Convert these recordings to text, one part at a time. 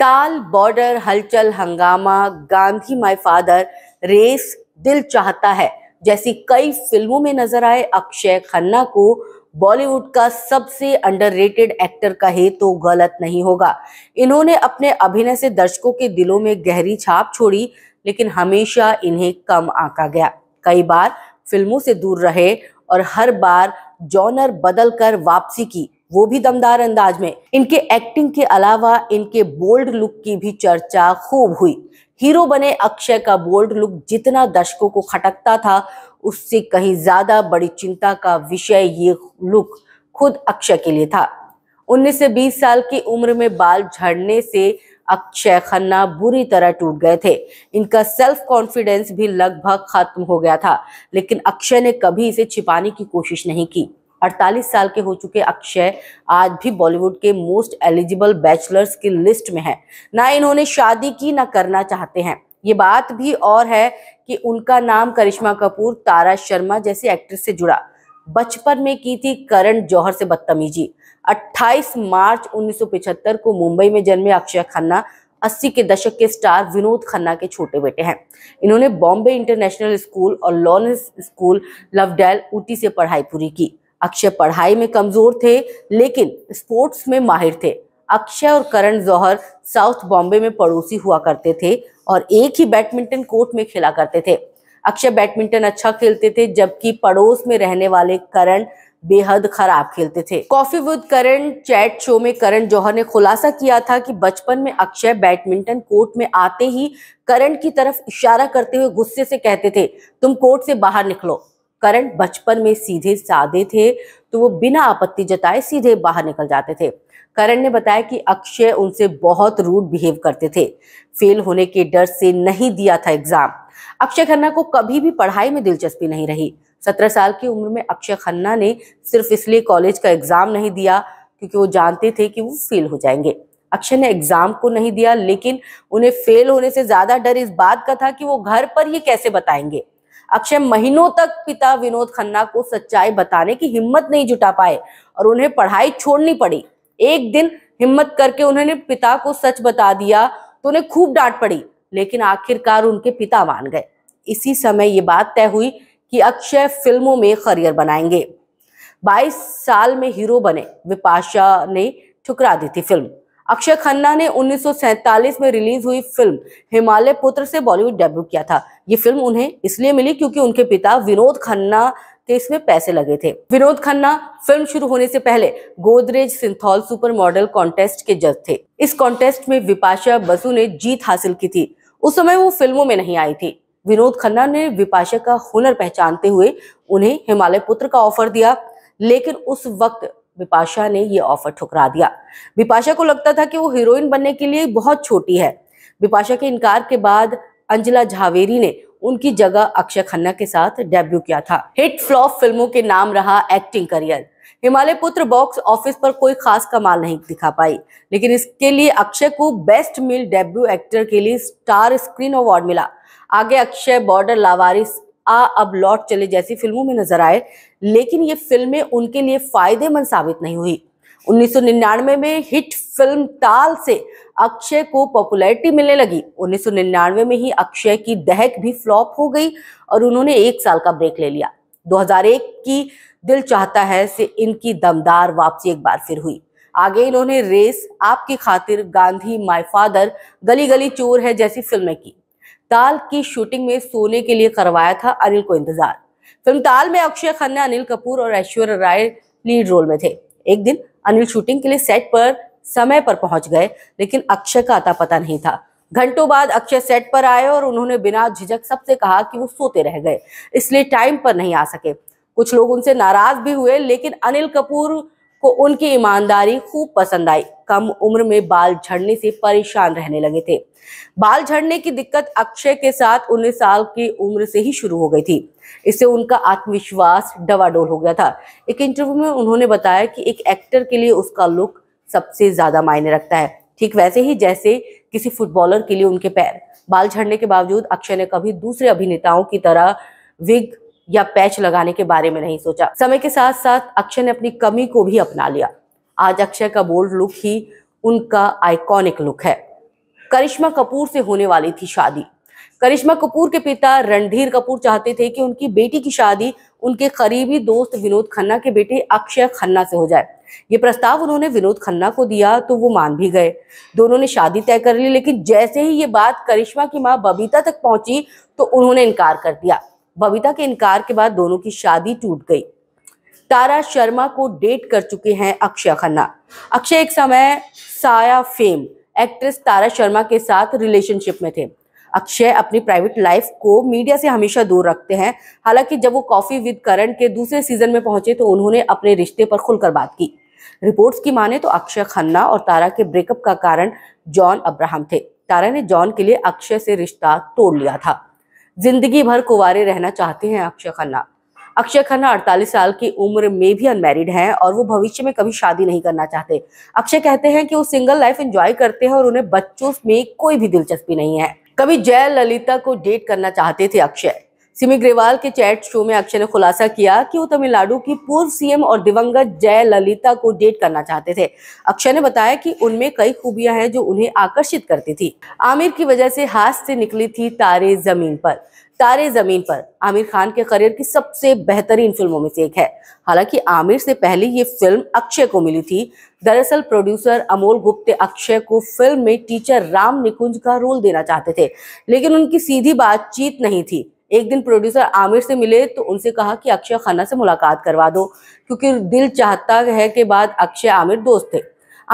ताल बॉर्डर हलचल हंगामा गांधी माय फादर रेस दिल चाहता है जैसी कई फिल्मों में नजर आए अक्षय खन्ना को बॉलीवुड का सबसे अंडररेटेड एक्टर कहे तो गलत नहीं होगा इन्होंने अपने अभिनय से दर्शकों के दिलों में गहरी छाप छोड़ी लेकिन हमेशा इन्हें कम आंका गया कई बार फिल्मों से दूर रहे और हर बार जॉनर बदल कर वापसी की वो भी दमदार अंदाज में इनके एक्टिंग के अलावा इनके बोल्ड लुक की भी चर्चा खूब हुई हीरो बने अक्षय का बोल्ड लुक जितना दर्शकों को खटकता था उससे कहीं ज्यादा बड़ी चिंता का विषय ये लुक खुद अक्षय के लिए था 19 से 20 साल की उम्र में बाल झड़ने से अक्षय खन्ना बुरी तरह टूट गए थे इनका सेल्फ कॉन्फिडेंस भी लगभग खत्म हो गया था लेकिन अक्षय ने कभी इसे छिपाने की कोशिश नहीं की 48 साल के हो चुके अक्षय आज भी बॉलीवुड के मोस्ट एलिजिबल बैचलर्स की लिस्ट में है ना इन्होंने शादी की ना करना चाहते हैं ये बात भी और है कि उनका नाम करिश्मा कपूर तारा शर्मा जैसे एक्ट्रेस से जुड़ा बचपन में की थी करण जौहर से बदतमीजी 28 मार्च 1975 को मुंबई में जन्मे अक्षय खन्ना 80 के दशक के स्टार विनोद खन्ना के छोटे बेटे हैं इन्होंने बॉम्बे इंटरनेशनल स्कूल और लॉरेंस स्कूल लवडेल ऊटी से पढ़ाई पूरी की अक्षय पढ़ाई में कमजोर थे लेकिन स्पोर्ट्स में माहिर थे अक्षय और करण जौहर साउथ बॉम्बे में पड़ोसी हुआ करते थे और एक ही बैडमिंटन कोर्ट में खेला करते थे अक्षय बैडमिंटन अच्छा खेलते थे जबकि पड़ोस में रहने वाले करण बेहद खराब खेलते थे coffee with Karan chat show में करण जौहर ने खुलासा किया था कि बचपन में अक्षय बैडमिंटन कोर्ट में आते ही करण की तरफ इशारा करते हुए गुस्से से कहते थे तुम कोर्ट से बाहर निकलो करण बचपन में सीधे सादे थे तो वो बिना आपत्ति जताए सीधे बाहर निकल जाते थे करण ने बताया कि अक्षय उनसे बहुत रूड बिहेव करते थे फेल होने के डर से नहीं दिया था एग्जाम अक्षय खन्ना को कभी भी पढ़ाई में दिलचस्पी नहीं रही सत्रह साल की उम्र में अक्षय खन्ना ने सिर्फ इसलिए कॉलेज का एग्जाम नहीं दिया क्योंकि वो जानते थे कि वो फेल हो जाएंगे अक्षय ने एग्जाम को नहीं दिया लेकिन उन्हें फेल होने से ज्यादा डर इस बात का था कि वो घर पर ये कैसे बताएंगे अक्षय महीनों तक पिता विनोद खन्ना को सच्चाई बताने की हिम्मत नहीं जुटा पाए और उन्हें पढ़ाई छोड़नी पड़ी एक दिन हिम्मत करके उन्होंने पिता को सच बता दिया तो उन्हें खूब डांट पड़ी लेकिन आखिरकार उनके पिता मान गए इसी समय ये बात तय हुई कि अक्षय फिल्मों में करियर बनाएंगे 22 साल में हीरो बने विपाशा ने ठुकरा दी थी फिल्म अक्षय खन्ना ने उन्नीस में रिलीज हुई फिल्म हिमालय पुत्र से बॉलीवुड डेब्यू किया था ये फिल्म उन्हें इसलिए मिली क्योंकि उनके पिता विनोद खन्ना के इसमें पैसे लगे थे विनोद खन्ना फिल्म शुरू होने से पहले Godrej Cinthol super model contest के जज थे इस कॉन्टेस्ट में विपाशा बसु ने जीत हासिल की थी उस समय वो फिल्मों में नहीं आई थी विनोद खन्ना ने विपाशा का हुनर पहचानते हुए उन्हें हिमालय पुत्र का ऑफर दिया लेकिन उस वक्त बिपाशा ने ये ऑफर ठुकरा दिया बिपाशा को लगता था कि वो हीरोइन बनने के लिए बहुत छोटी है बिपाशा के इनकार के बाद अंजला झावेरी ने उनकी जगह अक्षय खन्ना के साथ डेब्यू किया था हिट फ्लॉप फिल्मों के नाम रहा एक्टिंग करियर हिमालय पुत्र बॉक्स ऑफिस पर कोई खास कमाल नहीं दिखा पाई लेकिन इसके लिए अक्षय को बेस्ट मिल डेब्यू एक्टर के लिए स्टार स्क्रीन अवार्ड मिला आगे अक्षय बॉर्डर लावारिस आ अब लौट चले जैसी फिल्मों में नजर आए लेकिन ये फिल्में उनके लिए फायदेमंद साबित नहीं हुई 1999 में हिट फिल्म ताल से अक्षय को पॉपुलैरिटी मिलने लगी 1999 में ही अक्षय की दहक भी फ्लॉप हो गई और उन्होंने एक साल का ब्रेक ले लिया 2001 की दिल चाहता है से इनकी दमदार वापसी एक बार फिर हुई आगे इन्होंने रेस आपकी खातिर गांधी माय फादर गली गली चोर है जैसी फिल्में की ताल की शूटिंग में सोने के लिए करवाया था अनिल को इंतजार फिल्म ताल में अक्षय खन्ना अनिल कपूर और ऐश्वर्य राय लीड रोल में थे एक दिन अनिल शूटिंग के लिए सेट पर समय पर पहुंच गए लेकिन अक्षय का आता पता नहीं था घंटों बाद अक्षय सेट पर आए और उन्होंने बिना झिझक सबसे कहा कि वो सोते रह गए इसलिए टाइम पर नहीं आ सके कुछ लोग उनसे नाराज भी हुए लेकिन अनिल कपूर को उनकी ईमानदारी खूब पसंद आई कम उम्र में बाल झड़ने से परेशान रहने लगे थे बाल झड़ने की दिक्कत अक्षय के साथ उन्नीस साल की उम्र से ही शुरू हो गई थी इससे उनका आत्मविश्वास डवाडोल हो गया था एक इंटरव्यू में उन्होंने बताया कि एक एक्टर के लिए उसका लुक सबसे ज्यादा मायने रखता है ठीक वैसे ही जैसे किसी फुटबॉलर के लिए उनके पैर बाल झड़ने के बावजूद अक्षय ने कभी दूसरे अभिनेताओं की तरह विग या पैच लगाने के बारे में नहीं सोचा समय के साथ साथ अक्षय ने अपनी कमी को भी अपना लिया आज अक्षय का बोल्ड लुक ही उनका आइकॉनिक लुक है करिश्मा कपूर से होने वाली थी शादी करिश्मा कपूर के पिता रणधीर कपूर चाहते थे कि उनकी बेटी की शादी उनके करीबी दोस्त विनोद खन्ना के बेटे अक्षय खन्ना से हो जाए ये प्रस्ताव उन्होंने विनोद खन्ना को दिया तो वो मान भी गए दोनों ने शादी तय कर ली लेकिन जैसे ही ये बात करिश्मा की माँ बबीता तक पहुंची तो उन्होंने इनकार कर दिया बबीता के इनकार के बाद दोनों की शादी टूट गई तारा शर्मा को डेट कर चुके हैं अक्षय खन्ना अक्षय एक समय साया फेम एक्ट्रेस तारा शर्मा के साथ रिलेशनशिप में थे अक्षय अपनी प्राइवेट लाइफ को मीडिया से हमेशा दूर रखते हैं हालांकि जब वो कॉफी विद करण के दूसरे सीजन में पहुंचे तो उन्होंने अपने रिश्ते पर खुलकर बात की रिपोर्ट्स की माने तो अक्षय खन्ना और तारा के ब्रेकअप का कारण जॉन अब्राहम थे तारा ने जॉन के लिए अक्षय से रिश्ता तोड़ लिया था जिंदगी भर कुंवारे रहना चाहते हैं अक्षय खन्ना अक्षय खन्ना 48 साल की उम्र में भी अनमैरिड हैं और वो भविष्य में कभी शादी नहीं करना चाहते अक्षय कहते हैं कि वो सिंगल लाइफ एंजॉय करते हैं और उन्हें बच्चों में कोई भी दिलचस्पी नहीं है कभी जय ललिता को डेट करना चाहते थे अक्षय सिमी ग्रेवाल के चैट शो में अक्षय ने खुलासा किया कि वो तमिलनाडु की पूर्व सीएम और दिवंगत जय ललिता को डेट करना चाहते थे अक्षय ने बताया कि उनमें कई खूबियां हैं जो उन्हें आकर्षित करती थी आमिर की वजह से हाथ से निकली थी तारे जमीन पर तारे जमीन पर आमिर खान के करियर की सबसे बेहतरीन फिल्मों में से एक है हालांकि आमिर से पहले ये फिल्म अक्षय को मिली थी दरअसल प्रोड्यूसर अमोल गुप्ते अक्षय को फिल्म में टीचर राम निकुंज का रोल देना चाहते थे लेकिन उनकी सीधी बातचीत नहीं थी एक दिन प्रोड्यूसर आमिर से मिले तो उनसे कहा कि अक्षय खन्ना से मुलाकात करवा दो क्योंकि दिल चाहता है के बाद अक्षय आमिर दोस्त थे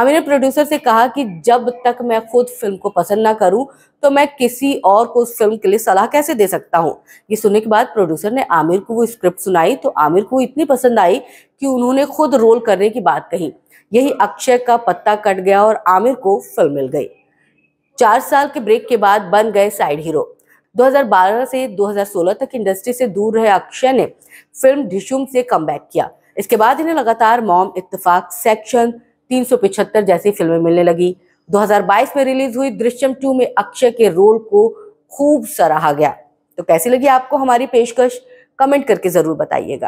आमिर ने प्रोड्यूसर से कहा कि जब तक मैं खुद फिल्म को पसंद ना करूं तो मैं किसी और को उस फिल्म के लिए सलाह कैसे दे सकता हूं ये सुनने के बाद प्रोड्यूसर ने आमिर को वो स्क्रिप्ट सुनाई तो आमिर को इतनी पसंद आई कि उन्होंने खुद रोल करने की बात कही यही अक्षय का पत्ता कट गया और आमिर को फिल्म मिल गई चार साल के ब्रेक के बाद बन गए साइड हीरो 2012 से 2016 तक इंडस्ट्री से दूर रहे अक्षय ने फिल्म ढिशुम से कम किया इसके बाद इन्हें लगातार मॉम इतफाक सेक्शन तीन जैसी फिल्में मिलने लगी 2022 में रिलीज हुई दृश्यम टू में अक्षय के रोल को खूब सराहा गया तो कैसी लगी आपको हमारी पेशकश कमेंट करके ज़रूर बताइएगा